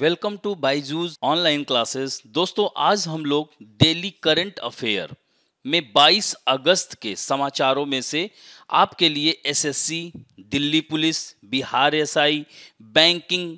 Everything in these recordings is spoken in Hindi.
Welcome to Byju's online classes दोस्तों आज हम लोग डेली करंट अफेयर में 22 अगस्त के समाचारों में से आपके लिए SSC, Delhi police Bihar SI, banking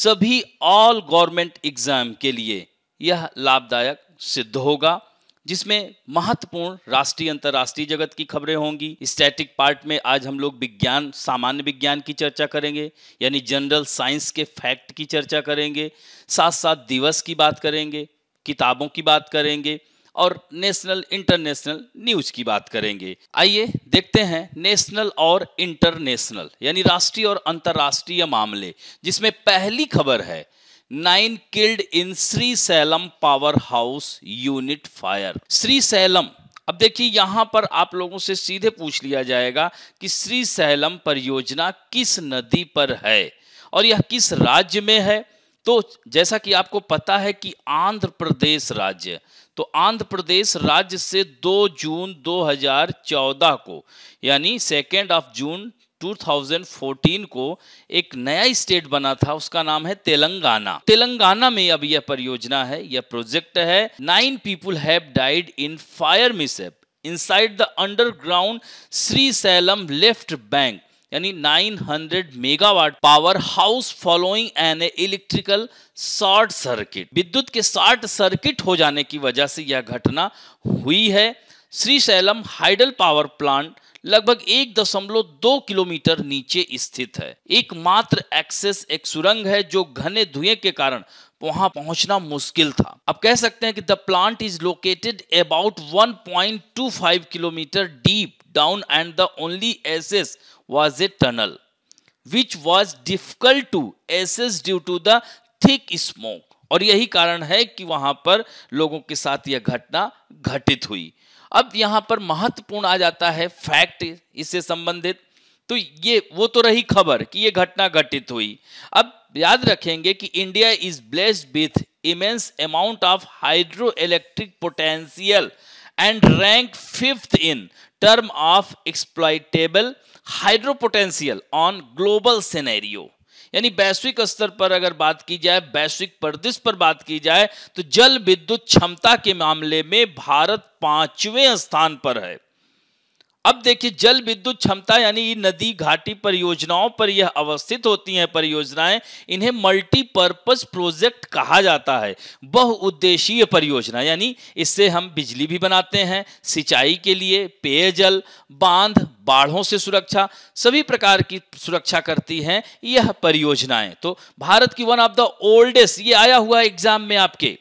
सभी ऑल गवर्नमेंट एग्जाम के लिए यह लाभदायक सिद्ध होगा जिसमें महत्वपूर्ण राष्ट्रीय अंतर्राष्ट्रीय जगत की खबरें होंगी स्टैटिक पार्ट में आज हम लोग विज्ञान सामान्य विज्ञान की चर्चा करेंगे यानी जनरल साइंस के फैक्ट की चर्चा करेंगे साथ साथ दिवस की बात करेंगे किताबों की बात करेंगे और नेशनल इंटरनेशनल न्यूज की बात करेंगे आइए देखते हैं नेशनल और इंटरनेशनल यानी राष्ट्रीय और अंतर्राष्ट्रीय मामले जिसमें पहली खबर है nine killed in Srisailam power house unit fire Srisailam अब देखिए यहां पर आप लोगों से सीधे पूछ लिया जाएगा कि श्री सैलम परियोजना किस नदी पर है और यह किस राज्य में है तो जैसा कि आपको पता है कि आंध्र प्रदेश राज्य तो आंध्र प्रदेश राज्य से 2 जून 2014 को यानी सेकेंड ऑफ जून 2014 को एक नया स्टेट बना था उसका नाम है तेलंगाना तेलंगाना में अब यह परियोजना है यह प्रोजेक्ट है nine people have died in fire mishap inside the underground Srisailam left bank यानी 900 megawatt power house following an electrical short circuit विद्युत के शॉर्ट सर्किट हो जाने की वजह से यह घटना हुई है Srisailam hydel power plant लगभग एक दशमलव दो किलोमीटर नीचे स्थित है एकमात्र एक्सेस एक सुरंग है जो घने धुएं के कारण वहां पहुंचना मुश्किल था अब कह सकते हैं कि the plant is located about 1.25 kilometre deep down and the only access was a tunnel which was difficult to access due to the thick smoke और यही कारण है कि वहां पर लोगों के साथ यह घटना घटित हुई अब यहां पर महत्वपूर्ण आ जाता है फैक्ट इससे संबंधित तो ये वो तो रही खबर कि ये घटना घटित हुई अब याद रखेंगे कि India is blessed with immense amount of hydro electric potential and rank fifth in term of exploitable hydro potential on global scenario यानी वैश्विक स्तर पर अगर बात की जाए वैश्विक परिदृश्य पर बात की जाए तो जल विद्युत क्षमता के मामले में भारत पांचवें स्थान पर है अब देखिए जल विद्युत क्षमता यानी नदी घाटी परियोजनाओं पर यह अवस्थित होती हैं परियोजनाएं इन्हें मल्टीपर्पज प्रोजेक्ट कहा जाता है बहुउद्देशीय परियोजना यानी इससे हम बिजली भी बनाते हैं सिंचाई के लिए पेयजल बांध बाढ़ों से सुरक्षा सभी प्रकार की सुरक्षा करती हैं यह परियोजनाएं तो भारत की वन ऑफ द ओल्डेस्ट ये आया हुआ है एग्जाम में आपके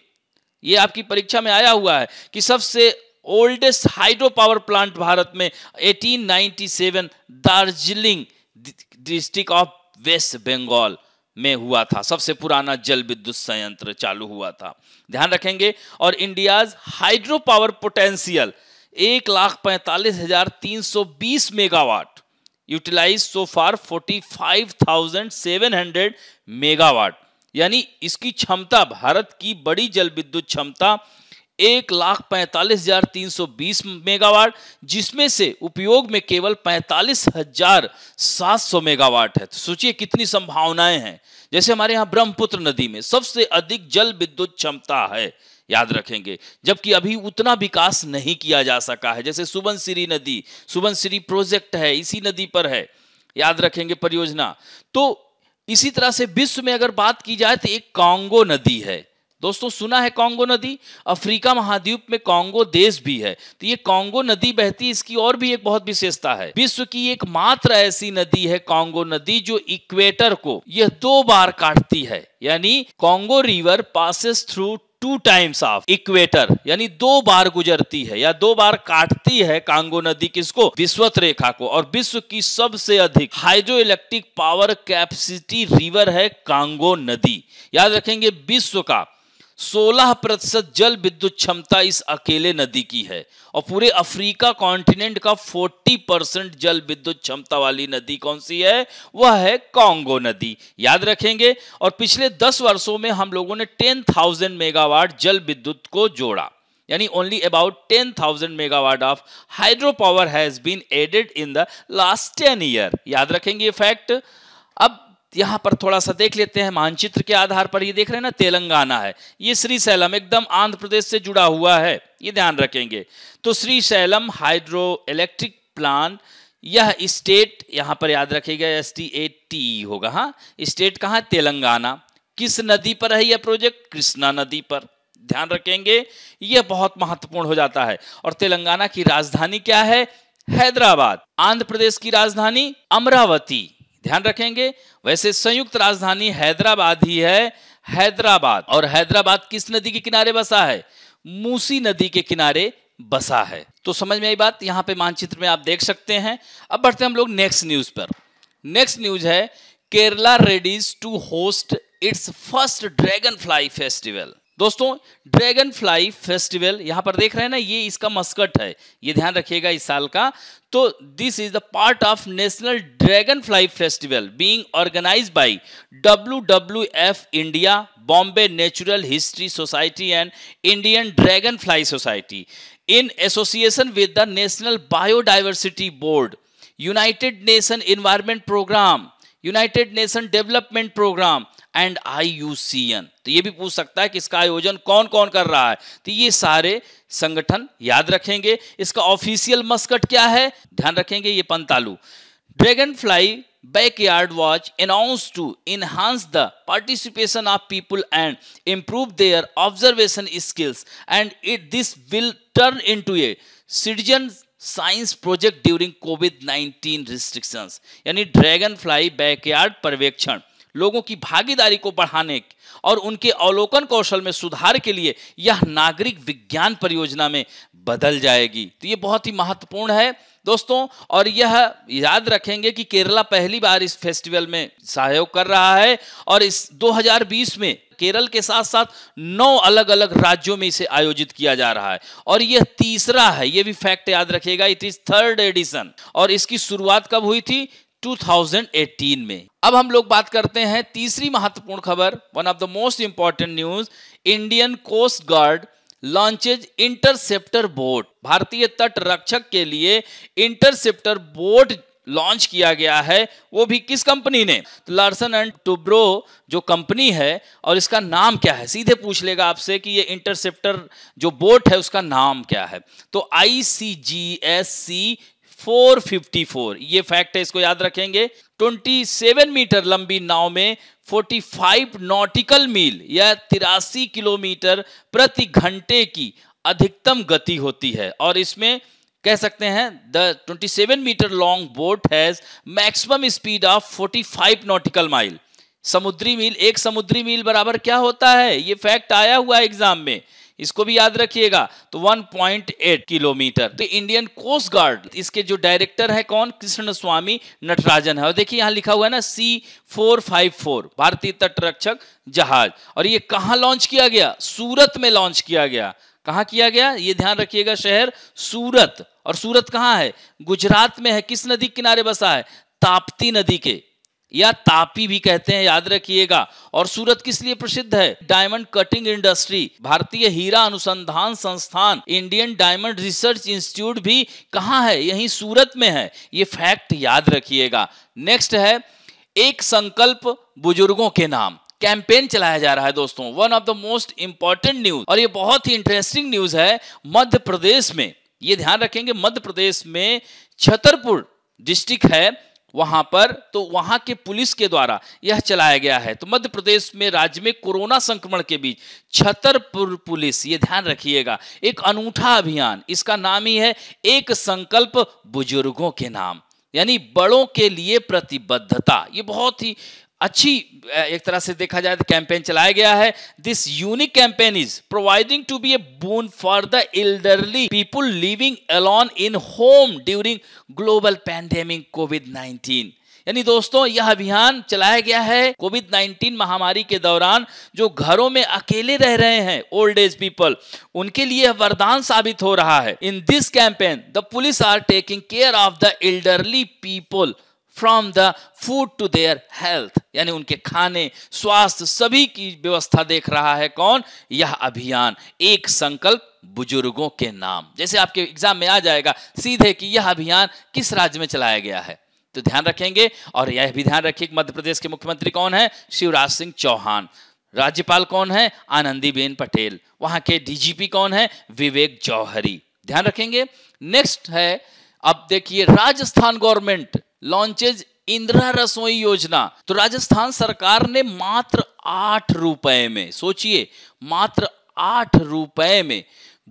ये आपकी परीक्षा में आया हुआ है कि सबसे oldest hydro power plant Bharat में 1897 दार्जिलिंग डिस्ट्रिक्ट ऑफ वेस्ट बंगाल में हुआ था सबसे पुराना जल विद्युत संयंत्र चालू हुआ था ध्यान रखेंगे और इंडियाज हाइड्रो पावर पोटेंशियल एक लाख पैंतालीस हजार तीन सौ बीस megawatt utilise so far forty five thousand seven hundred megawatt यानी इसकी क्षमता भारत की बड़ी जल विद्युत क्षमता एक लाख पैंतालीस हजार तीन सौ बीस मेगावाट जिसमें से उपयोग में केवल पैंतालीस हजार सात सौ मेगावाट है तो सोचिए कितनी संभावनाएं हैं जैसे हमारे यहां ब्रह्मपुत्र नदी में सबसे अधिक जल विद्युत क्षमता है याद रखेंगे जबकि अभी उतना विकास नहीं किया जा सका है जैसे सुबनसिरी नदी सुबनसिरी प्रोजेक्ट है इसी नदी पर है याद रखेंगे परियोजना तो इसी तरह से विश्व में अगर बात की जाए तो एक कांगो नदी है दोस्तों सुना है कांगो नदी अफ्रीका महाद्वीप में कांगो देश भी है तो ये कांगो नदी बहती इसकी और भी एक बहुत विशेषता है विश्व की एक मात्र ऐसी नदी है कांगो नदी जो इक्वेटर को यह दो बार काटती है यानी Congo river passes through two times of equator यानी दो बार गुजरती है या दो बार काटती है कांगो नदी किसको विश्वत रेखा को और विश्व की सबसे अधिक hydro electric power capacity river है कांगो नदी याद रखेंगे विश्व का 16 प्रतिशत जल विद्युत क्षमता इस अकेले नदी की है और पूरे अफ्रीका कॉन्टिनेंट का 40 परसेंट जल विद्युत क्षमता वाली नदी कौन सी है वह है कांगो नदी याद रखेंगे और पिछले 10 वर्षों में हम लोगों ने 10,000 मेगावाट जल विद्युत को जोड़ा यानी only about 10,000 megawatt of hydro power has been added in the last ten year याद रखेंगे ये फैक्ट अब यहाँ पर थोड़ा सा देख लेते हैं मानचित्र के आधार पर ये देख रहे हैं ना तेलंगाना है ये श्रीशैलम एकदम आंध्र प्रदेश से जुड़ा हुआ है ये ध्यान रखेंगे तो श्रीशैलम हाइड्रो इलेक्ट्रिक प्लांट यह स्टेट यहां पर याद रखेगा एस टी ए टी होगा हाँ स्टेट कहा है तेलंगाना किस नदी पर है यह प्रोजेक्ट कृष्णा नदी पर ध्यान रखेंगे यह बहुत महत्वपूर्ण हो जाता है और तेलंगाना की राजधानी क्या है हैदराबाद आंध्र प्रदेश की राजधानी अमरावती ध्यान रखेंगे वैसे संयुक्त राजधानी हैदराबाद ही है हैदराबाद और हैदराबाद किस नदी के किनारे बसा है मूसी नदी के किनारे बसा है तो समझ में आई बात यहाँ पे मानचित्र में आप देख सकते हैं अब बढ़ते हैं हम लोग नेक्स्ट न्यूज पर नेक्स्ट न्यूज है Kerala readies to host its first dragon fly festival दोस्तों ड्रैगन फ्लाई फेस्टिवल यहां पर देख रहे हैं ना ये इसका मस्कट है ये ध्यान रखिएगा इस साल का तो this is the part of national dragon fly festival being organise by WWF India Bombay natural history society and Indian dragon fly society in association with the national biodiversity board united nation environment programme united nation development programme and IUCN तो ये भी पूछ सकता है कि इसका आयोजन कौन कौन कर रहा है तो ये सारे संगठन याद रखेंगे इसका ऑफिशियल मस्कट क्या है ध्यान रखेंगे ये पंतालू dragon fly back yard watch announce to enhance the participation of people and improve their observation skills and it this will turn in to a citizen science project during covid 19 restrictions यानी ड्रैगन फ्लाई बैक यार्ड पर्यवेक्षण लोगों की भागीदारी को बढ़ाने और उनके अवलोकन कौशल में सुधार के लिए यह नागरिक विज्ञान परियोजना में बदल जाएगी तो ये बहुत ही महत्वपूर्ण है दोस्तों और यह याद रखेंगे कि केरला पहली बार इस फेस्टिवल में सहयोग कर रहा है और इस 2020 में केरल के साथ साथ नौ अलग अलग राज्यों में इसे आयोजित किया जा रहा है और यह तीसरा है यह भी फैक्ट याद रखिएगा इट इज थर्ड एडिशन और इसकी शुरुआत कब हुई थी 2018 में अब हम लोग बात करते हैं तीसरी महत्वपूर्ण खबर one of the most important news Indian coast guard launches interceptor boat भारतीय तट रक्षक के लिए इंटरसेप्टर बोट लॉन्च किया गया है वो भी किस कंपनी ने तो लार्सन एंड टुब्रो जो कंपनी है और इसका नाम क्या है सीधे पूछ लेगा आपसे कि ये इंटरसेप्टर जो बोट है उसका नाम क्या है तो आई सी जी एस सी 454 ये फैक्ट है इसको याद रखेंगे 27 मीटर लंबी नाव में 45 नॉटिकल मील या तिरासी किलोमीटर प्रति घंटे की अधिकतम गति होती है और इसमें कह सकते हैं the 27 metre long boat has maximum speed of 45 nautical mile समुद्री मील एक समुद्री मील बराबर क्या होता है ये फैक्ट आया हुआ एग्जाम में इसको भी याद रखिएगा तो 1.8 किलोमीटर तो इंडियन कोस्ट गार्ड इसके जो डायरेक्टर है कौन कृष्ण स्वामी नटराजन है और देखिए यहां लिखा हुआ है ना सी फोर फाइव फोर भारतीय तटरक्षक जहाज और ये कहा लॉन्च किया गया सूरत में लॉन्च किया गया कहां किया गया ये ध्यान रखिएगा शहर सूरत और सूरत कहाँ है गुजरात में है किस नदी किनारे बसा है ताप्ती नदी के या तापी भी कहते हैं याद रखिएगा और सूरत किस लिए प्रसिद्ध है डायमंड कटिंग इंडस्ट्री भारतीय हीरा अनुसंधान संस्थान इंडियन डायमंड रिसर्च इंस्टीट्यूट भी कहा है यही सूरत में है ये फैक्ट याद रखिएगा नेक्स्ट है एक संकल्प बुजुर्गों के नाम कैंपेन चलाया जा रहा है दोस्तों one of the most important news और ये बहुत ही इंटरेस्टिंग न्यूज है मध्य प्रदेश में ये ध्यान रखेंगे मध्य प्रदेश में छतरपुर डिस्ट्रिक्ट है वहां पर तो वहां के पुलिस के द्वारा यह चलाया गया है तो मध्य प्रदेश में राज्य में कोरोना संक्रमण के बीच छतरपुर पुलिस ये ध्यान रखिएगा एक अनूठा अभियान इसका नाम ही है एक संकल्प बुजुर्गों के नाम यानी बड़ों के लिए प्रतिबद्धता ये बहुत ही अच्छी एक तरह से देखा जाए तो कैंपेन चलाया गया है this unique campaign is providing to be a boon for the elderly people living alone in home during global pandemic covid nineteen यानी दोस्तों यह अभियान चलाया गया है कोविड 19 महामारी के दौरान जो घरों में अकेले रह रहे हैं ओल्ड एज पीपल उनके लिए वरदान साबित हो रहा है in this campaign the police are taking care of the elderly people from the food to their health यानी उनके खाने स्वास्थ्य सभी की व्यवस्था देख रहा है कौन यह अभियान एक संकल्प बुजुर्गों के नाम जैसे आपके एग्जाम में आ जाएगा सीधे कि यह अभियान किस राज्य में चलाया गया है तो ध्यान रखेंगे और यह भी ध्यान रखिए मध्य प्रदेश के मुख्यमंत्री कौन है शिवराज सिंह चौहान राज्यपाल कौन है आनंदीबेन पटेल वहां के डीजीपी कौन है विवेक जौहरी ध्यान रखेंगे नेक्स्ट है अब देखिए राजस्थान गवर्नमेंट लॉन्चेज इंदिरा रसोई योजना तो राजस्थान सरकार ने मात्र आठ रुपए में सोचिए मात्र आठ रुपए में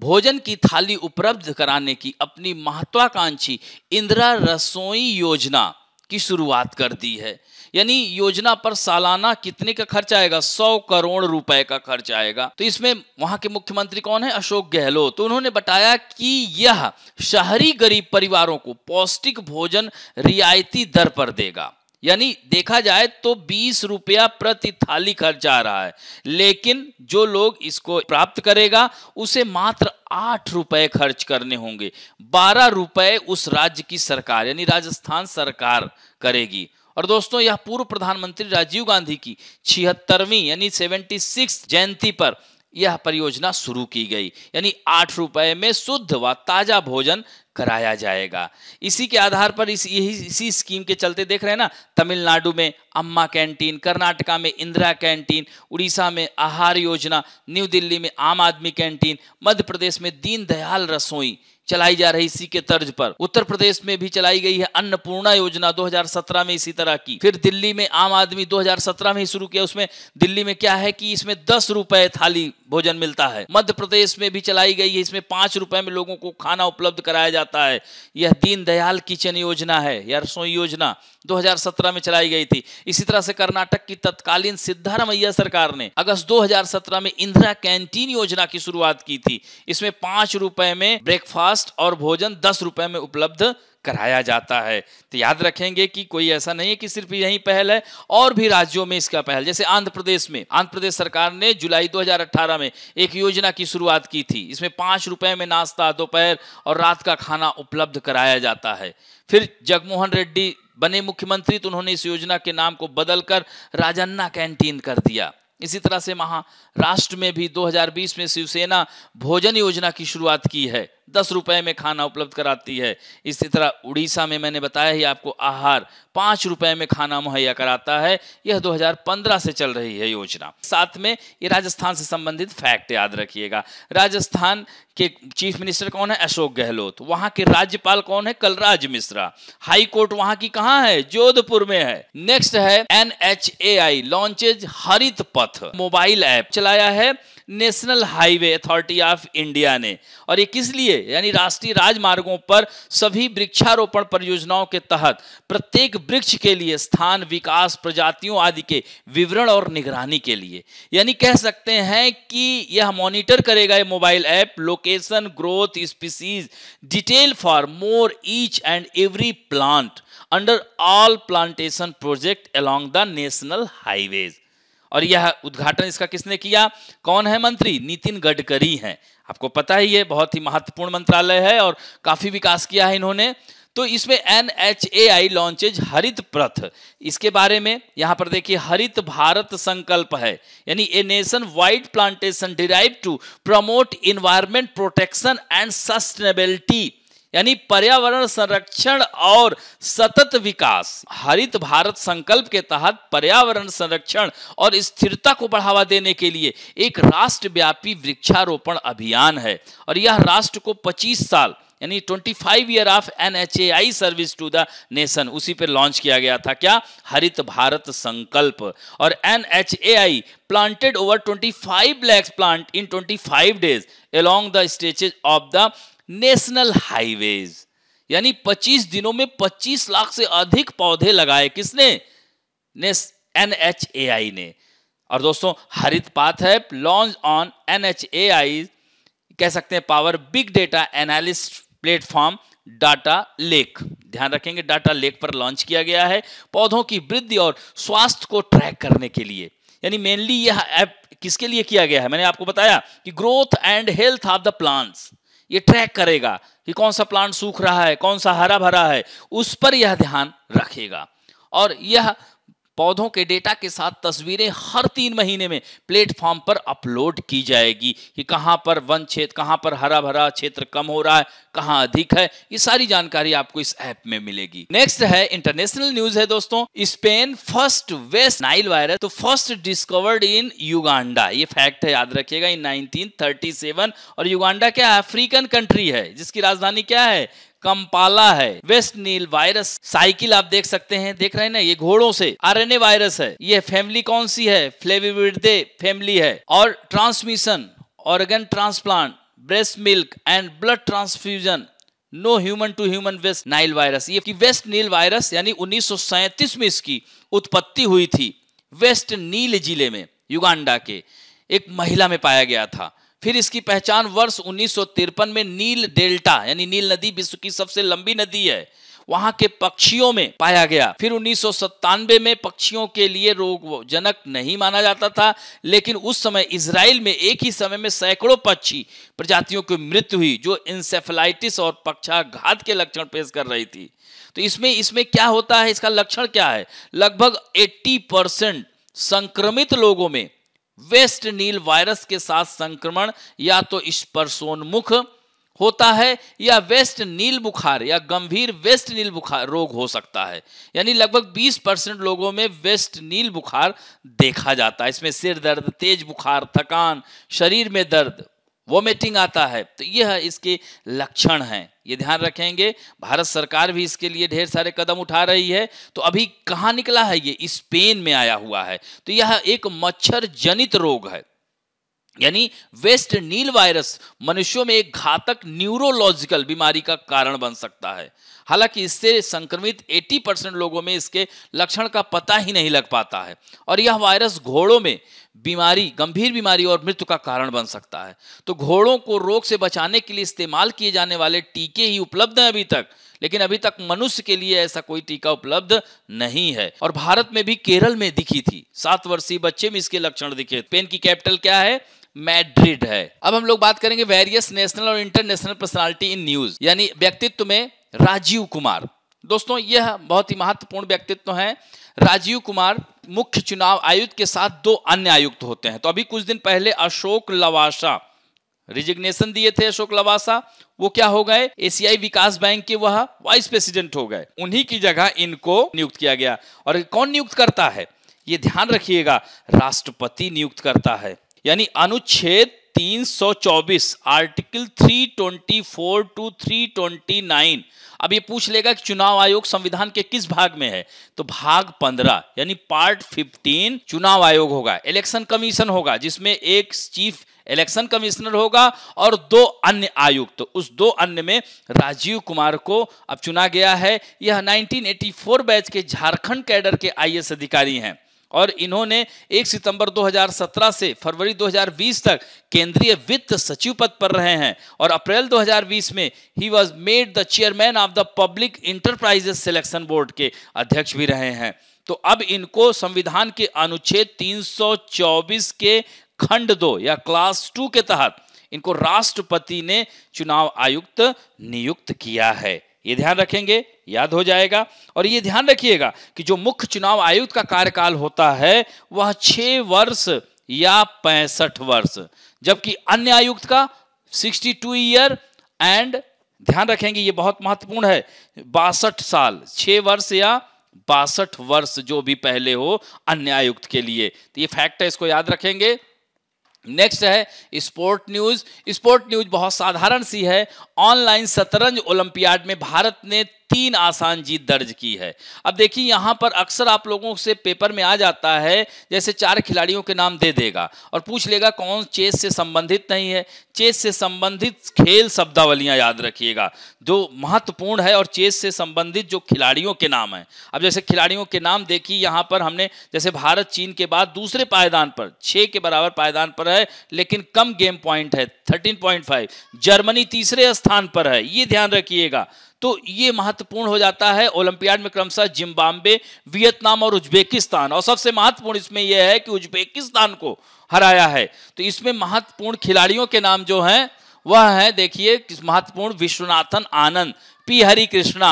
भोजन की थाली उपलब्ध कराने की अपनी महत्वाकांक्षी इंदिरा रसोई योजना की शुरुआत कर दी है यानी योजना पर सालाना कितने का खर्च आएगा सौ करोड़ रुपए का खर्च आएगा तो इसमें वहां के मुख्यमंत्री कौन है अशोक गहलोत तो उन्होंने बताया कि यह शहरी गरीब परिवारों को पौष्टिक भोजन रियायती दर पर देगा यानी देखा जाए तो बीस रुपया प्रति थाली खर्च आ रहा है लेकिन जो लोग इसको प्राप्त करेगा उसे मात्र आठ रुपए खर्च करने होंगे बारह रुपए उस राज्य की सरकार यानी राजस्थान सरकार करेगी और दोस्तों यह पूर्व प्रधानमंत्री राजीव गांधी की छिहत्तरवीं यानी सेवेंटी सिक्स जयंती पर यह परियोजना शुरू की गई यानी आठ रुपए में शुद्ध व ताज़ा भोजन कराया जाएगा इसी के आधार पर इस यही इसी स्कीम के चलते देख रहे हैं ना तमिलनाडु में अम्मा कैंटीन कर्नाटका में इंदिरा कैंटीन उड़ीसा में आहार योजना न्यू दिल्ली में आम आदमी कैंटीन मध्य प्रदेश में दीनदयाल रसोई चलाई जा रही इसी के तर्ज पर उत्तर प्रदेश में भी चलाई गई है अन्नपूर्णा योजना 2017 में इसी तरह की फिर दिल्ली में आम आदमी 2017 में ही शुरू किया उसमें दिल्ली में क्या है कि इसमें दस रुपए थाली भोजन मिलता है मध्य प्रदेश में भी चलाई गई है इसमें पांच रुपए में लोगों को खाना उपलब्ध कराया जाता है यह दीनदयाल किचन योजना है या रसोई योजना 2017 में चलाई गई थी इसी तरह से कर्नाटक की तत्कालीन सिद्धारमैया सरकार ने अगस्त 2017 में इंदिरा कैंटीन योजना की शुरुआत की थी इसमें पांच रुपए में ब्रेकफास्ट ब्रेकफास्ट और भोजन दस रुपए में उपलब्ध कराया जाता है तो याद रखेंगे कि कोई ऐसा नहीं है कि सिर्फ यही पहल है और भी राज्यों में इसका पहल जैसे आंध्र प्रदेश में आंध्र प्रदेश सरकार ने जुलाई 2018 में एक योजना की शुरुआत की थी इसमें पांच रुपए में नाश्ता दोपहर और रात का खाना उपलब्ध कराया जाता है फिर जगमोहन रेड्डी बने मुख्यमंत्री तो उन्होंने इस योजना के नाम को बदलकर राजन्ना कैंटीन कर दिया इसी तरह से महाराष्ट्र में भी 2020 में शिवसेना भोजन योजना की शुरुआत की है दस रुपए में खाना उपलब्ध कराती है इसी तरह उड़ीसा में मैंने बताया ही आपको आहार पाँच रुपए में खाना मुहैया कराता है यह 2015 से चल रही है योजना साथ में ये राजस्थान से संबंधित फैक्ट याद रखिएगा राजस्थान के चीफ मिनिस्टर कौन है अशोक गहलोत वहां के राज्यपाल कौन है कलराज मिश्रा हाई कोर्ट वहां की कहा है जोधपुर में है नेक्स्ट है एन लॉन्चेज हरित पथ मोबाइल ऐप चलाया है national highway authority of India ने और ये किस लिए यानी राष्ट्रीय राजमार्गों पर सभी वृक्षारोपण परियोजनाओं के तहत प्रत्येक वृक्ष के लिए स्थान विकास प्रजातियों आदि के विवरण और निगरानी के लिए यानी कह सकते हैं कि यह मॉनिटर करेगा ये mobile app location growth species detail for more each and every plant under all plantation project along the national highways और यह उद्घाटन इसका किसने किया कौन है मंत्री नितिन गडकरी हैं आपको पता ही है बहुत ही महत्वपूर्ण मंत्रालय है और काफी विकास किया है इन्होंने तो इसमें N H A I launches Harit प्रथ इसके बारे में यहां पर देखिए हरित भारत संकल्प है यानी a nation wide plantation drive to promote environment protection and sustainability यानी पर्यावरण संरक्षण और सतत विकास हरित भारत संकल्प के तहत पर्यावरण संरक्षण और स्थिरता को बढ़ावा देने के लिए एक राष्ट्रव्यापी वृक्षारोपण अभियान है और यह राष्ट्र को 25 साल यानी 25 year of N H A I service to the nation उसी पर लॉन्च किया गया था क्या हरित भारत संकल्प और N H A I planted over 25 lakhs plant in 25 days along the stretches of the national highways यानी 25 दिनों में 25 लाख से अधिक पौधे लगाए किसने एन एच ए आई ने और दोस्तों हरित पाथ है launch on N H A I कह सकते हैं power big data analyst platform data lake ध्यान रखेंगे डाटा लेक पर लॉन्च किया गया है पौधों की वृद्धि और स्वास्थ्य को ट्रैक करने के लिए यानी मेनली यह ऐप किसके लिए किया गया है मैंने आपको बताया कि growth and health of the plants ये ट्रैक करेगा कि कौन सा प्लांट सूख रहा है कौन सा हरा भरा है उस पर यह ध्यान रखेगा और यह पौधों के डेटा के साथ तस्वीरें हर तीन महीने में प्लेटफॉर्म पर अपलोड की जाएगी कि कहां पर वन क्षेत्र कहां पर हरा भरा क्षेत्र कम हो रहा है कहां अधिक है ये सारी जानकारी आपको इस ऐप में मिलेगी नेक्स्ट है इंटरनेशनल न्यूज है दोस्तों Spain first West Nile virus तो फर्स्ट डिस्कवर्ड इन युगांडा ये फैक्ट है याद रखिएगा इन नाइनटीन और युगांडा क्या अफ्रीकन कंट्री है जिसकी राजधानी क्या है कंपाला है वेस्ट नील वायरस साइकिल आप देख सकते हैं देख रहे हैं ना ये घोड़ों से आरएनए वायरस है ये फैमिली कौन सी है फ्लेविविडे फैमिली है और transmission organ transplant breast milk and blood transfusion no human to human West Nile virus ये कि वेस्ट नील वायरस यानी उन्नीस में इसकी उत्पत्ति हुई थी वेस्ट नील जिले में युगांडा के एक महिला में पाया गया था फिर इसकी पहचान वर्ष उन्नीस में नील डेल्टा यानी नील नदी विश्व की सबसे लंबी नदी है वहां के पक्षियों में पाया गया फिर उन्नीस में पक्षियों के लिए रोग जनक नहीं माना जाता था लेकिन उस समय इसराइल में एक ही समय में सैकड़ों पक्षी प्रजातियों की मृत्यु हुई जो इंसेफेलाइटिस और पक्षाघात के लक्षण पेश कर रही थी तो इसमें इसमें क्या होता है इसका लक्षण क्या है लगभग 80 परसेंट संक्रमित लोगों में वेस्ट नील वायरस के साथ संक्रमण या तो स्पर्शोन्मुख होता है या वेस्ट नील बुखार या गंभीर वेस्ट नील बुखार रोग हो सकता है यानी लगभग 20 परसेंट लोगों में वेस्ट नील बुखार देखा जाता है इसमें सिर दर्द तेज बुखार थकान शरीर में दर्द वोमिटिंग आता है तो यह इसके लक्षण हैं ये ध्यान रखेंगे भारत सरकार भी इसके लिए ढेर सारे कदम उठा रही है तो अभी कहाँ निकला है ये स्पेन में आया हुआ है तो यह एक मच्छर जनित रोग है यानी वेस्ट नील वायरस मनुष्यों में एक घातक न्यूरोलॉजिकल बीमारी का कारण बन सकता है हालांकि इससे संक्रमित 80 परसेंट लोगों में इसके लक्षण का पता ही नहीं लग पाता है और यह वायरस घोड़ों में बीमारी गंभीर बीमारी और मृत्यु का कारण बन सकता है तो घोड़ों को रोग से बचाने के लिए इस्तेमाल किए जाने वाले टीके ही उपलब्ध हैं अभी तक लेकिन अभी तक मनुष्य के लिए ऐसा कोई टीका उपलब्ध नहीं है और भारत में भी केरल में दिखी थी सात वर्षीय बच्चे में इसके लक्षण दिखे पेन की कैपिटल क्या है मैड्रिड है अब हम लोग बात करेंगे वेरियस नेशनल और इंटरनेशनल पर्सनालिटी इन न्यूज यानी व्यक्तित्व में राजीव कुमार दोस्तों यह बहुत ही महत्वपूर्ण व्यक्तित्व है राजीव कुमार मुख्य चुनाव आयुक्त के साथ दो अन्य आयुक्त होते हैं तो अभी कुछ दिन पहले अशोक लवासा रिजिग्नेशन दिए थे अशोक लवासा वो क्या हो गए एशियाई विकास बैंक के वह वाइस प्रेसिडेंट हो गए उन्हीं की जगह इनको नियुक्त किया गया और कौन नियुक्त करता है ये ध्यान रखिएगा राष्ट्रपति नियुक्त करता है यानी अनुच्छेद 324 आर्टिकल 324 टू 329 अब ये पूछ लेगा कि चुनाव आयोग संविधान के किस भाग में है तो भाग पंद्रह यानी पार्ट फिफ्टीन चुनाव आयोग होगा इलेक्शन कमीशन होगा जिसमें एक चीफ इलेक्शन कमिश्नर होगा और दो अन्य आयुक्त तो उस दो अन्य में राजीव कुमार को अब चुना गया है यह 1984 बैच के झारखंड कैडर के आईएएस अधिकारी हैं और इन्होंने 1 सितंबर 2017 से फरवरी 2020 तक केंद्रीय वित्त सचिव पद पर रहे हैं और अप्रैल 2020 में ही was made the chairman of the public enterprises selection board के अध्यक्ष भी रहे हैं तो अब इनको संविधान के अनुच्छेद 324 के खंड दो या क्लास टू के तहत इनको राष्ट्रपति ने चुनाव आयुक्त नियुक्त किया है ये ध्यान रखेंगे याद हो जाएगा और ये ध्यान रखिएगा कि जो मुख्य चुनाव आयुक्त का कार्यकाल होता है वह छः वर्ष या पैंसठ वर्ष जबकि अन्य आयुक्त का सिक्सटी टू ईयर एंड ध्यान रखेंगे ये बहुत महत्वपूर्ण है बासठ साल छह वर्ष या बासठ वर्ष जो भी पहले हो अन्य आयुक्त के लिए तो ये फैक्ट है इसको याद रखेंगे नेक्स्ट है स्पोर्ट न्यूज स्पोर्ट न्यूज बहुत साधारण सी है ऑनलाइन शतरंज ओलंपियाड में भारत ने तीन आसान जीत दर्ज की है अब देखिए यहां पर अक्सर आप लोगों से पेपर में आ जाता है जैसे चार खिलाड़ियों के नाम दे देगा और पूछ लेगा कौन चेस से संबंधित नहीं है चेस से संबंधित खेल शब्दावलियां याद रखिएगा जो महत्वपूर्ण है और चेस से संबंधित जो खिलाड़ियों के नाम है अब जैसे खिलाड़ियों के नाम देखिए यहां पर हमने जैसे भारत चीन के बाद दूसरे पायदान पर छह के बराबर पायदान पर है लेकिन कम गेम पॉइंट है 13.5 जर्मनी तीसरे स्थान पर है ये ध्यान रखिएगा तो ये महत्वपूर्ण हो जाता है ओलंपियाड में क्रमशः जिम्बाब्वे वियतनाम और उज्बेकिस्तान और सबसे महत्वपूर्ण इसमें यह है कि उज्बेकिस्तान को हराया है तो इसमें महत्वपूर्ण खिलाड़ियों के नाम जो हैं वह है देखिए महत्वपूर्ण विश्वनाथन आनंद पी हरी कृष्णा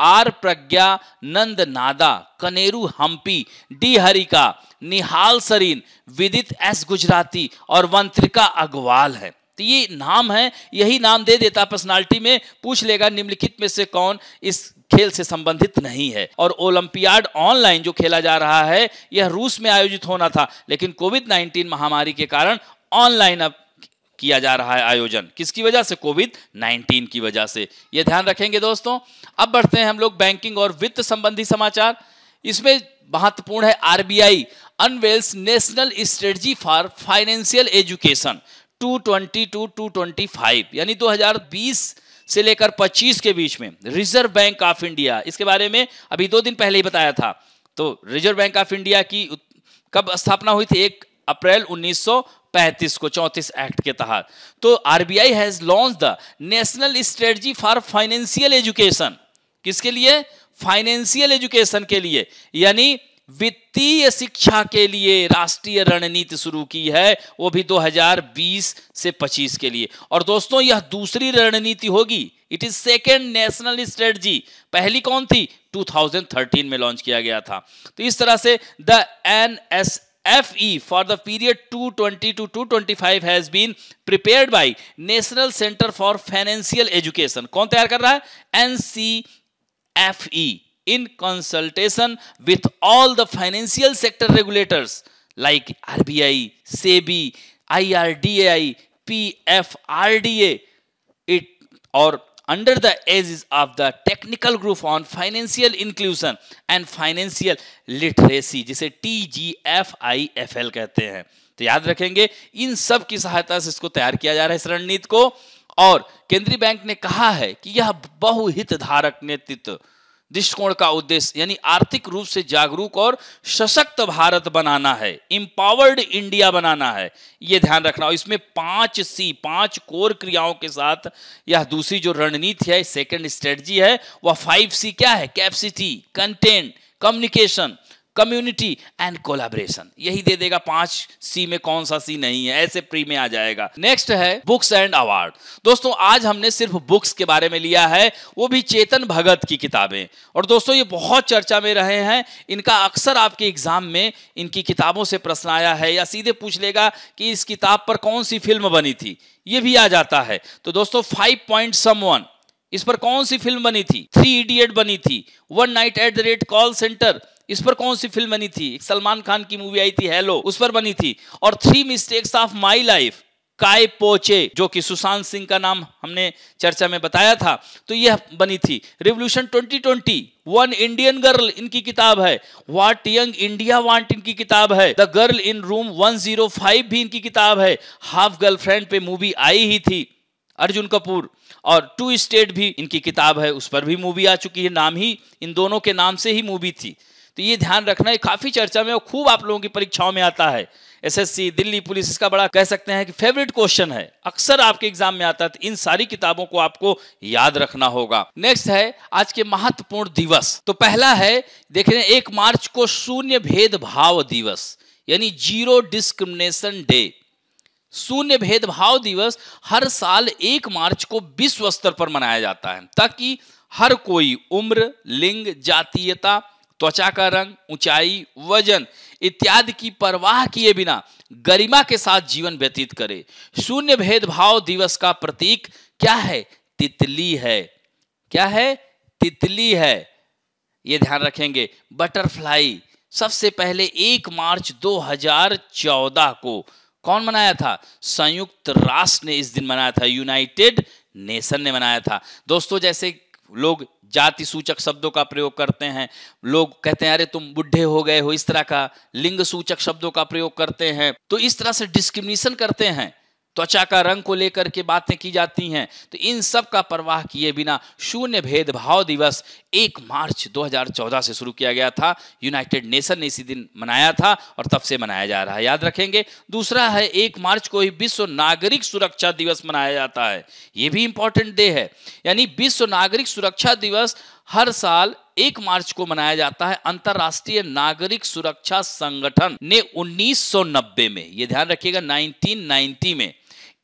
आर प्रज्ञा नंद नादा कनेरू हम्पी डी हरिका निहाल सरीन विदित एस गुजराती और वंत्रिका अग्रवाल है तो ये नाम है यही नाम दे देता पर्सनालिटी में पूछ लेगा निम्नलिखित में से कौन इस खेल से संबंधित नहीं है और ओलंपियाड ऑनलाइन जो खेला जा रहा है यह रूस में आयोजित होना था लेकिन कोविड 19 महामारी के कारण ऑनलाइन अब किया जा रहा है आयोजन किसकी वजह से कोविड 19 की वजह से ये ध्यान रखेंगे दोस्तों अब बढ़ते हैं हम लोग बैंकिंग और वित्त संबंधी समाचार इसमें महत्वपूर्ण है RBI unveils national strategy for financial education 220 to 225 यानी 2020 से लेकर 25 के बीच में रिजर्व बैंक ऑफ इंडिया इसके बारे में अभी दो दिन पहले ही बताया था तो रिजर्व बैंक ऑफ इंडिया की कब स्थापना हुई थी एक अप्रैल उन्नीस पैंतीस को चौंतीस एक्ट के तहत तो RBI has launch the national strategy for financial education किसके लिए फाइनेंशियल एजुकेशन के लिए यानी वित्तीय शिक्षा के लिए राष्ट्रीय रणनीति शुरू की है वो भी 2020 से 25 के लिए और दोस्तों यह दूसरी रणनीति होगी it is second national strategy पहली कौन थी 2013 में लॉन्च किया गया था तो इस तरह से the N S FE for the period 220 to 225 has been prepared by National Center for Financial Education. कौन तैयार कर रहा है NCFE in consultation with all the financial sector regulators like RBI, SEBI, IRDAI, PFRDA, it or under the aegis of the technical group on financial inclusion and financial literacy जिसे T G F I F L कहते हैं तो याद रखेंगे इन सब की सहायता से इसको तैयार किया जा रहा है इस रणनीति को और केंद्रीय बैंक ने कहा है कि यह बहुहित धारक नेतृत्व दृष्टिकोण का उद्देश्य यानी आर्थिक रूप से जागरूक और सशक्त भारत बनाना है इंपावर्ड इंडिया बनाना है यह ध्यान रखना और इसमें पांच सी पांच कोर क्रियाओं के साथ यह दूसरी जो रणनीति है सेकेंड स्ट्रेटजी है वह फाइव सी क्या है capacity content communication community and collaboration यही दे देगा पांच सी में कौन सा सी नहीं है ऐसे प्री में आ जाएगा नेक्स्ट है बुक्स एंड अवार्ड दोस्तों आज हमने सिर्फ बुक्स के बारे में लिया है वो भी चेतन भगत की किताबें और दोस्तों ये बहुत चर्चा में रहे हैं इनका अक्सर आपके एग्जाम में इनकी किताबों से प्रश्न आया है या सीधे पूछ लेगा कि इस किताब पर कौन सी फिल्म बनी थी ये भी आ जाता है तो दोस्तों फाइव पॉइंट समवन इस पर कौन सी फिल्म बनी थी थ्री इडियट बनी थी one night at the rate call center इस पर कौन सी फिल्म बनी थी सलमान खान की मूवी आई थी हेलो उस पर बनी थी और three mistakes of my life Kai Po Che जो कि सुशांत सिंह का नाम हमने चर्चा में बताया था तो यह बनी थी रिवोल्यूशन 2020 वन इंडियन गर्ल इनकी किताब है वाट यंग इंडिया वांट इनकी किताब है द गर्ल इन रूम 105 भी इनकी किताब है हाफ गर्लफ्रेंड पे मूवी आई ही थी अर्जुन कपूर और टू स्टेट भी इनकी किताब है उस पर भी मूवी आ चुकी है नाम ही इन दोनों के नाम से ही मूवी थी तो ये ध्यान रखना ये काफ़ी चर्चा में और खूब आप लोगों की परीक्षाओं में आता है एसएससी दिल्ली पुलिस इसका बड़ा कह सकते हैं कि फेवरेट क्वेश्चन है अक्सर आपके एग्जाम में आता है तो इन सारी किताबों को आपको याद रखना होगा नेक्स्ट है आज के महत्वपूर्ण दिवस तो पहला है देख रहे एक मार्च को शून्य भेदभाव दिवस यानी जीरो डिस्क्रिमिनेशन डे शून्य भेदभाव दिवस हर साल एक मार्च को विश्व स्तर पर मनाया जाता है ताकि हर कोई उम्र लिंग जातीयता त्वचा का रंग ऊंचाई वजन इत्यादि की परवाह किए बिना गरिमा के साथ जीवन व्यतीत करे शून्य भेदभाव दिवस का प्रतीक क्या है तितली है क्या है तितली है ये ध्यान रखेंगे बटरफ्लाई सबसे पहले एक मार्च 2014 को कौन मनाया था संयुक्त राष्ट्र ने इस दिन मनाया था यूनाइटेड नेशन ने मनाया था दोस्तों जैसे लोग जाति सूचक शब्दों का प्रयोग करते हैं लोग कहते हैं अरे तुम बुढ़े हो गए हो इस तरह का लिंग सूचक शब्दों का प्रयोग करते हैं तो इस तरह से डिस्क्रिमिनेशन करते हैं त्वचा का रंग को लेकर के बातें की जाती हैं तो इन सब का प्रवाह किए बिना शून्य भेदभाव दिवस 1 मार्च 2014 से शुरू किया गया था यूनाइटेड नेशन ने इसी दिन मनाया था और तब से मनाया जा रहा है याद रखेंगे दूसरा है 1 मार्च को ही विश्व नागरिक सुरक्षा दिवस मनाया जाता है ये भी इंपॉर्टेंट डे है यानी विश्व नागरिक सुरक्षा दिवस हर साल एक मार्च को मनाया जाता है अंतरराष्ट्रीय नागरिक सुरक्षा संगठन ने 1990 में यह ध्यान रखिएगा 1990 में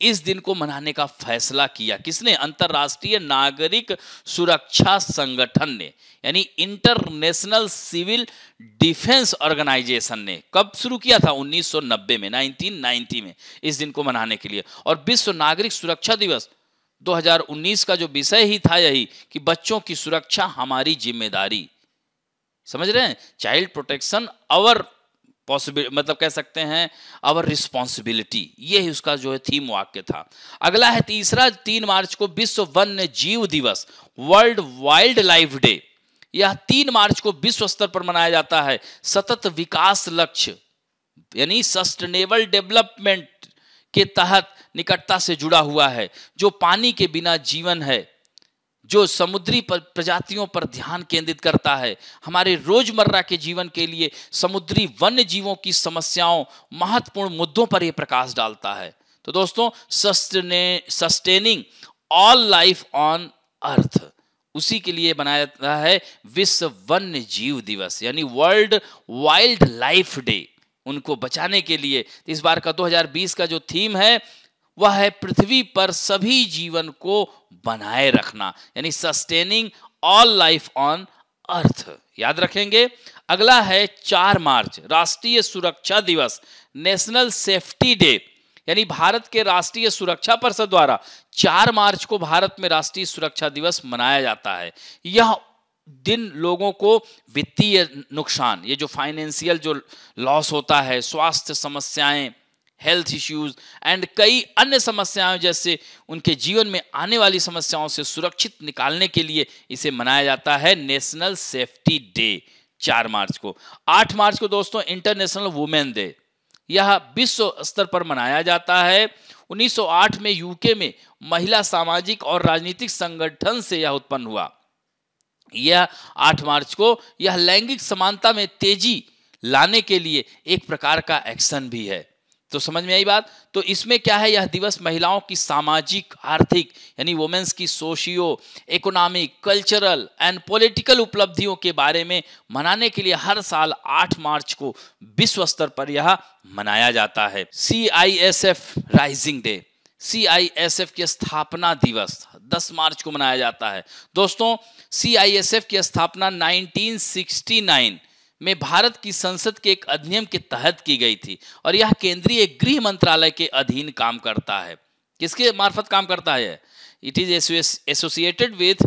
इस दिन को मनाने का फैसला किया किसने अंतरराष्ट्रीय नागरिक सुरक्षा संगठन ने यानी इंटरनेशनल सिविल डिफेंस ऑर्गेनाइजेशन ने कब शुरू किया था 1990 में 1990 में इस दिन को मनाने के लिए और विश्व नागरिक सुरक्षा दिवस 2019 का जो विषय ही था यही कि बच्चों की सुरक्षा हमारी जिम्मेदारी समझ रहे हैं चाइल्ड प्रोटेक्शन अवर पॉसिबिल मतलब कह सकते हैं अवर रिस्पॉन्सिबिलिटी ये ही उसका जो है थीम वाक्य था अगला है तीसरा तीन मार्च को विश्व वन्य जीव दिवस वर्ल्ड वाइल्ड लाइफ डे यह तीन मार्च को विश्व स्तर पर मनाया जाता है सतत विकास लक्ष्य यानी सस्टेनेबल डेवलपमेंट के तहत निकटता से जुड़ा हुआ है जो पानी के बिना जीवन है जो समुद्री प्रजातियों पर ध्यान केंद्रित करता है हमारे रोजमर्रा के जीवन के लिए समुद्री वन्य जीवों की समस्याओं महत्वपूर्ण मुद्दों पर यह प्रकाश डालता है तो दोस्तों sustain sustaining all life on earth उसी के लिए बनाया जाता है विश्व वन्य जीव दिवस यानी वर्ल्ड वाइल्ड लाइफ डे उनको बचाने के लिए तो इस बार का 2020 का जो थीम है वह है पृथ्वी पर सभी जीवन को बनाए रखना यानी sustaining all life on earth याद रखेंगे अगला है चार मार्च राष्ट्रीय सुरक्षा दिवस नेशनल सेफ्टी डे यानी भारत के राष्ट्रीय सुरक्षा परिषद द्वारा चार मार्च को भारत में राष्ट्रीय सुरक्षा दिवस मनाया जाता है यह दिन लोगों को वित्तीय नुकसान ये जो फाइनेंशियल जो लॉस होता है स्वास्थ्य समस्याएं हेल्थ इश्यूज एंड कई अन्य समस्याएं जैसे उनके जीवन में आने वाली समस्याओं से सुरक्षित निकालने के लिए इसे मनाया जाता है नेशनल सेफ्टी डे चार मार्च को आठ मार्च को दोस्तों इंटरनेशनल वुमेन डे यह विश्व स्तर पर मनाया जाता है 1908 में यूके में महिला सामाजिक और राजनीतिक संगठन से यह उत्पन्न हुआ यह आठ मार्च को यह लैंगिक समानता में तेजी लाने के लिए एक प्रकार का एक्शन भी है तो समझ में आई बात तो इसमें क्या है यह दिवस महिलाओं की सामाजिक आर्थिक यानी वुमेन्स की socio economic cultural and political उपलब्धियों के बारे में मनाने के लिए हर साल 8 मार्च को विश्व स्तर पर यह मनाया जाता है C I S F raising day C I S F के स्थापना दिवस दस मार्च को मनाया जाता है दोस्तों सीआईएसएफ की स्थापना 1969 में भारत की संसद के एक अधिनियम के तहत की गई थी और यह केंद्रीय गृह मंत्रालय के अधीन काम करता है किसके मार्फत काम करता है it is associated with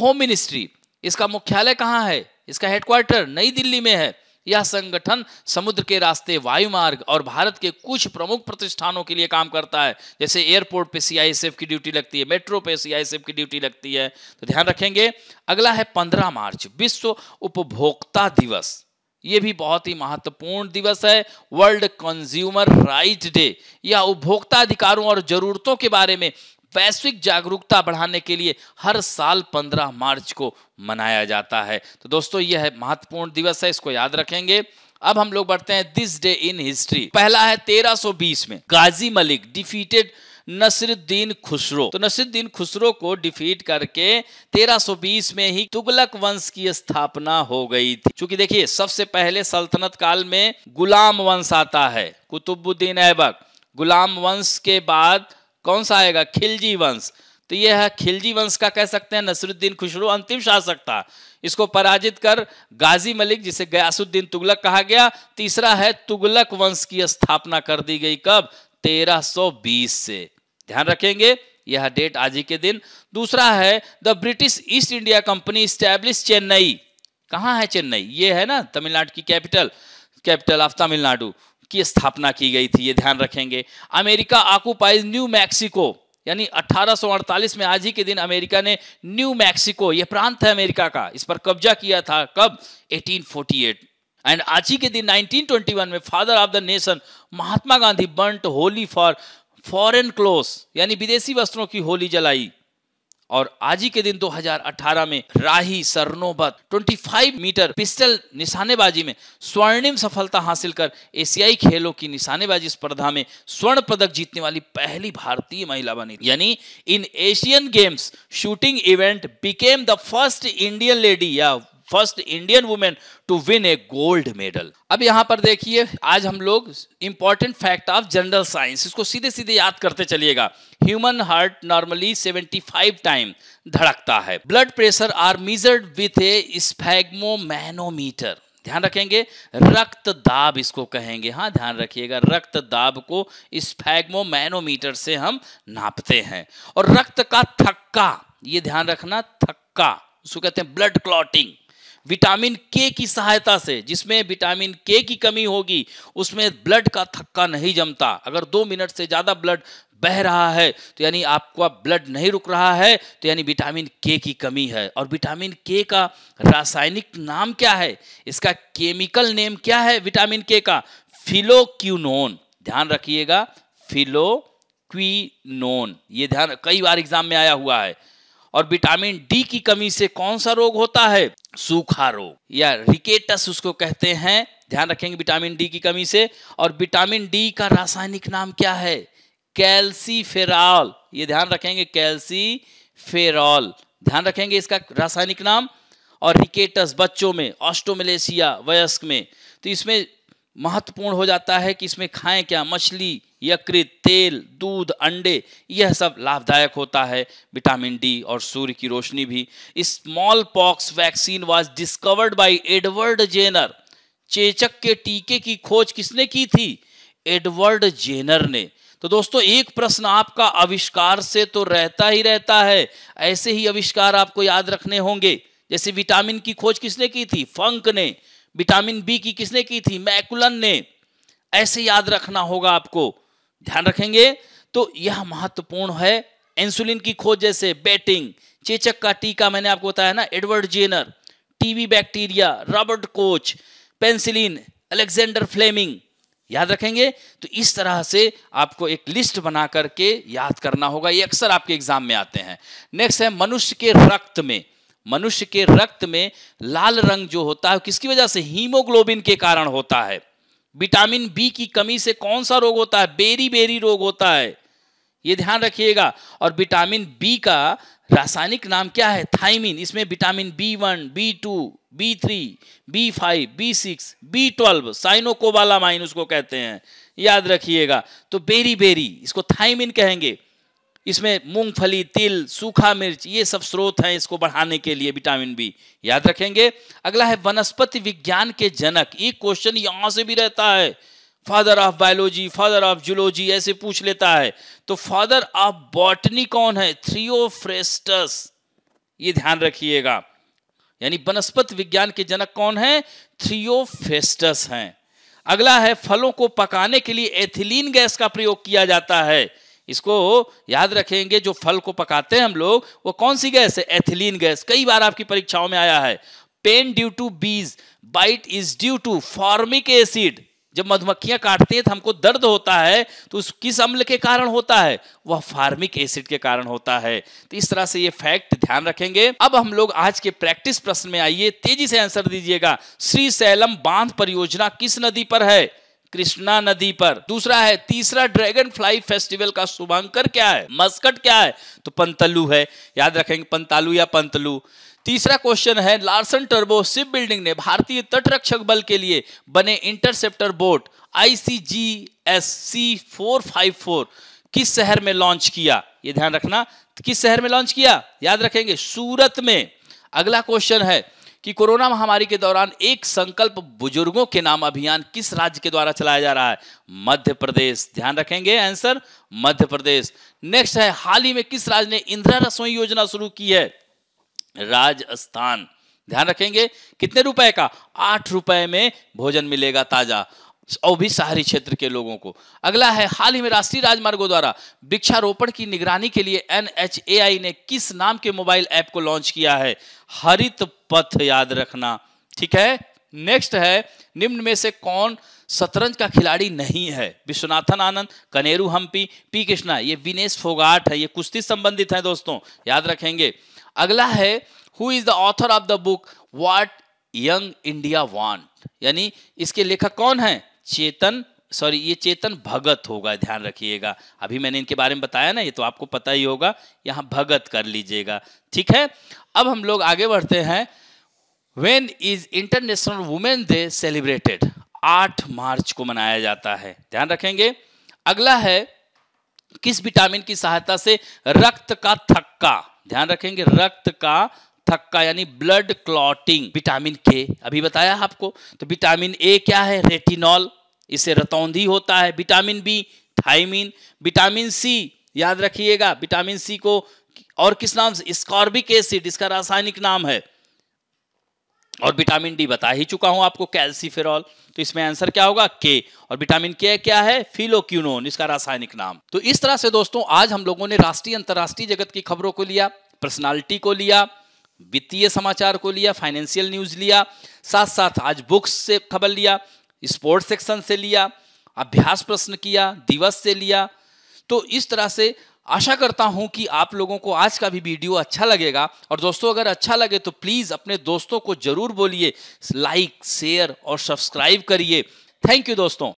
home ministry इसका मुख्यालय कहाँ है इसका हेडक्वार्टर नई दिल्ली में है यह संगठन समुद्र के रास्ते वायु मार्ग और भारत के कुछ प्रमुख प्रतिष्ठानों के लिए काम करता है जैसे एयरपोर्ट पे सीआईएसएफ की ड्यूटी लगती है मेट्रो पे सीआईएसएफ की ड्यूटी लगती है तो ध्यान रखेंगे अगला है पंद्रह मार्च विश्व उपभोक्ता दिवस ये भी बहुत ही महत्वपूर्ण दिवस है वर्ल्ड कंज्यूमर राइट डे यह उपभोक्ता अधिकारों और जरूरतों के बारे में वैश्विक जागरूकता बढ़ाने के लिए हर साल 15 मार्च को मनाया जाता है तो दोस्तों यह है महत्वपूर्ण दिवस है इसको याद रखेंगे अब हम लोग बढ़ते हैं दिस डे इन हिस्ट्री पहला है 1320 में गाजी मलिक डिफीटेड नसरुद्दीन खुसरो तो नसरुद्दीन खुसरो को डिफीट करके 1320 में ही तुगलक वंश की स्थापना हो गई थी क्योंकि देखिए सबसे पहले सल्तनत काल में गुलाम वंश आता है कुतुबुद्दीन ऐबक गुलाम वंश के बाद कौन सा आएगा खिलजी वंश तो यह है खिलजी वंश का कह सकते हैं नसरुद्दीन खुशरू अंतिम शासक था इसको पराजित कर गाजी मलिक जिसे गयासुद्दीन तुगलक कहा गया तीसरा है तुगलक वंश की स्थापना कर दी गई कब 1320 से ध्यान रखेंगे यह डेट आज ही के दिन दूसरा है the British East India company establish Chennai कहाँ है चेन्नई ये है ना तमिलनाडु की कैपिटल कैपिटल ऑफ तमिलनाडु की स्थापना की गई थी ये ध्यान रखेंगे अमेरिका आकुपाइज न्यू मैक्सिको यानी 1848 में आज ही के दिन अमेरिका ने न्यू मैक्सिको यह प्रांत है अमेरिका का इस पर कब्जा किया था कब 1848 एंड आज ही के दिन 1921 में father of the nation Mahatma Gandhi burnt holy for foreign clothes यानी विदेशी वस्त्रों की होली जलाई और आज ही के दिन 2018 में राही सरनोबत 25 मीटर पिस्टल निशानेबाजी में स्वर्णिम सफलता हासिल कर एशियाई खेलों की निशानेबाजी स्पर्धा में स्वर्ण पदक जीतने वाली पहली भारतीय महिला बनी यानी in Asian games shooting event became the first Indian lady या first Indian women to win a gold medal अब यहां पर देखिए आज हम लोग important fact of general science इसको सीधे सीधे याद करते चलिएगा ह्यूमन हार्ट नॉर्मली 75 टाइम धड़कता है blood pressure are measured with a manometer ध्यान रखेंगे रक्त दाब इसको कहेंगे हाँ ध्यान रखिएगा रक्त दाब को मैनोमीटर से हम नापते हैं और रक्त का थक्का ये ध्यान रखना थक्का उसको कहते हैं ब्लड क्लॉटिंग विटामिन के की सहायता से जिसमें विटामिन के की कमी होगी उसमें ब्लड का थक्का नहीं जमता अगर दो मिनट से ज़्यादा ब्लड बह रहा है तो यानी आपका ब्लड नहीं रुक रहा है तो यानी विटामिन के की कमी है और विटामिन के का रासायनिक नाम क्या है इसका केमिकल नेम क्या है विटामिन के का फिलोक्यूनोन ध्यान रखिएगा फिलोक्विनोन ये ध्यान कई बार एग्जाम में आया हुआ है और विटामिन डी की कमी से कौन सा रोग होता है सूखा रोग या रिकेटस उसको कहते हैं ध्यान रखेंगे विटामिन डी की कमी से और विटामिन डी का रासायनिक नाम क्या है कैल्सीफेरॉल ये ध्यान रखेंगे कैल्सी फेरॉल ध्यान रखेंगे इसका रासायनिक नाम और रिकेटस बच्चों में ऑस्टोमलेसिया वयस्क में तो इसमें महत्वपूर्ण हो जाता है कि इसमें खाएं क्या मछली यकृत तेल दूध अंडे यह सब लाभदायक होता है विटामिन डी और सूर्य की रोशनी भी smallpox vaccine was discovered by Edward Jenner चेचक के टीके की खोज किसने की थी एडवर्ड जेनर ने तो दोस्तों एक प्रश्न आपका आविष्कार से तो रहता ही रहता है ऐसे ही आविष्कार आपको याद रखने होंगे जैसे विटामिन की खोज किसने की थी फंक ने विटामिन बी की किसने की थी मैकुलन ने ऐसे याद रखना होगा आपको ध्यान रखेंगे तो यह महत्वपूर्ण है इंसुलिन की खोज जैसे बेटिंग चेचक का टीका मैंने आपको बताया ना Edward Jenner TB bacteria Robert Koch penicillin Alexander Fleming याद रखेंगे तो इस तरह से आपको एक लिस्ट बना करके याद करना होगा ये अक्सर आपके एग्जाम में आते हैं नेक्स्ट है मनुष्य के रक्त में मनुष्य के रक्त में लाल रंग जो होता है किसकी वजह से हीमोग्लोबिन के कारण होता है विटामिन बी की कमी से कौन सा रोग होता है बेरी बेरी रोग होता है ये ध्यान रखिएगा और विटामिन बी का रासायनिक नाम क्या है थाइमिन इसमें vitamin B one B two B three B five B six B twelve माइन उसको कहते हैं याद रखिएगा तो बेरी बेरी इसको थाइमिन कहेंगे इसमें मूंगफली तिल सूखा मिर्च ये सब स्रोत हैं इसको बढ़ाने के लिए विटामिन बी याद रखेंगे अगला है वनस्पति विज्ञान के जनक ये क्वेश्चन यहां से भी रहता है father of biology father of zoology ऐसे पूछ लेता है तो फादर ऑफ बॉटनी कौन है थ्रियोफ्रेस्टस ये ध्यान रखिएगा यानी वनस्पति विज्ञान के जनक कौन है थ्रियोफेस्टस हैं अगला है फलों को पकाने के लिए एथिलीन गैस का प्रयोग किया जाता है इसको याद रखेंगे जो फल को पकाते हैं हम लोग वो कौन सी गैस है एथिलीन गैस कई बार आपकी परीक्षाओं में आया है pain due to bee bite is due to formic acid जब मधुमक्खियां काटती हैं तो हमको दर्द होता है तो उस किस अम्ल के कारण होता है वह फार्मिक एसिड के कारण होता है तो इस तरह से ये फैक्ट ध्यान रखेंगे अब हम लोग आज के प्रैक्टिस प्रश्न में आइए तेजी से आंसर दीजिएगा श्री सैलम बांध परियोजना किस नदी पर है कृष्णा नदी पर दूसरा है तीसरा ड्रैगन फ्लाई फेस्टिवल का शुभांकर क्या है मस्कट क्या है तो पंतलु है याद रखेंगे पंतालु या पंतलु तीसरा क्वेश्चन है लार्सन टर्बो शिप बिल्डिंग ने भारतीय तटरक्षक बल के लिए बने इंटरसेप्टर बोट आईसीजीएससी 454 किस शहर में लॉन्च किया ये ध्यान रखना किस शहर में लॉन्च किया याद रखेंगे सूरत में अगला क्वेश्चन है कि कोरोना महामारी के दौरान एक संकल्प बुजुर्गों के नाम अभियान किस राज्य के द्वारा चलाया जा रहा है मध्य प्रदेश ध्यान रखेंगे आंसर मध्य प्रदेश नेक्स्ट है हाल ही में किस राज्य ने इंदिरा रसोई योजना शुरू की है राजस्थान ध्यान रखेंगे कितने रुपए का आठ रुपए में भोजन मिलेगा ताजा और भी शहरी क्षेत्र के लोगों को अगला है हाल ही में राष्ट्रीय राजमार्गों द्वारा वृक्षारोपण की निगरानी के लिए एन ने किस नाम के मोबाइल ऐप को लॉन्च किया है हरित पथ याद रखना ठीक है नेक्स्ट है निम्न में से कौन शतरंज का खिलाड़ी नहीं है विश्वनाथन आनंद कनेरू हम्पी पी कृष्णा ये विनेश फोगाट है ये कुश्ती संबंधित है दोस्तों याद रखेंगे अगला है who is the author of the book what young India want यानी इसके लेखक कौन है चेतन सॉरी ये चेतन भगत होगा ध्यान रखिएगा अभी मैंने इनके बारे में बताया ना ये तो आपको पता ही होगा यहां भगत कर लीजिएगा ठीक है अब हम लोग आगे बढ़ते हैं when is international women day celebrated आठ मार्च को मनाया जाता है ध्यान रखेंगे अगला है किस विटामिन की सहायता से रक्त का थक्का ध्यान रखेंगे रक्त का थक्का यानी ब्लड क्लॉटिंग विटामिन के अभी बताया आपको तो विटामिन ए क्या है रेटिनॉल इसे रतौंधी होता है vitamin B thiamine vitamin C याद रखिएगा विटामिन सी को और किस नाम से स्कॉर्बिक एसिड इसका रासायनिक नाम है और विटामिन डी बता ही चुका हूं आपको कैल्सीफेरॉल तो इसमें आंसर क्या होगा के और विटामिन के क्या है फिलोक्यूनोन इसका रासायनिक नाम तो इस तरह से दोस्तों आज हम लोगों ने राष्ट्रीय अंतर्राष्ट्रीय जगत की खबरों को लिया पर्सनालिटी को लिया वित्तीय समाचार को लिया फाइनेंशियल न्यूज़ लिया साथ साथ आज बुक्स से खबर लिया स्पोर्ट सेक्शन से लिया अभ्यास प्रश्न किया दिवस से लिया तो इस तरह से आशा करता हूं कि आप लोगों को आज का भी वीडियो अच्छा लगेगा और दोस्तों अगर अच्छा लगे तो प्लीज़ अपने दोस्तों को जरूर बोलिए लाइक शेयर और सब्सक्राइब करिए थैंक यू दोस्तों